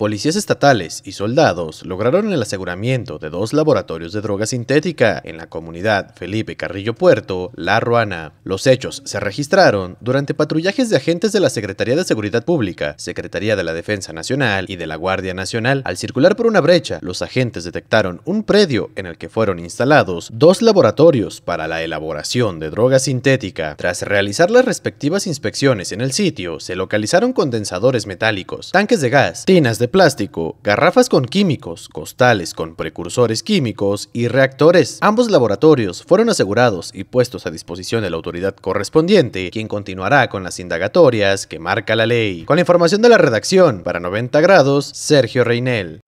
Policías estatales y soldados lograron el aseguramiento de dos laboratorios de droga sintética en la comunidad Felipe Carrillo Puerto, La Ruana. Los hechos se registraron durante patrullajes de agentes de la Secretaría de Seguridad Pública, Secretaría de la Defensa Nacional y de la Guardia Nacional. Al circular por una brecha, los agentes detectaron un predio en el que fueron instalados dos laboratorios para la elaboración de droga sintética. Tras realizar las respectivas inspecciones en el sitio, se localizaron condensadores metálicos, tanques de gas, tinas de plástico, garrafas con químicos, costales con precursores químicos y reactores. Ambos laboratorios fueron asegurados y puestos a disposición de la autoridad correspondiente, quien continuará con las indagatorias que marca la ley. Con la información de la redacción, para 90 grados, Sergio Reinel.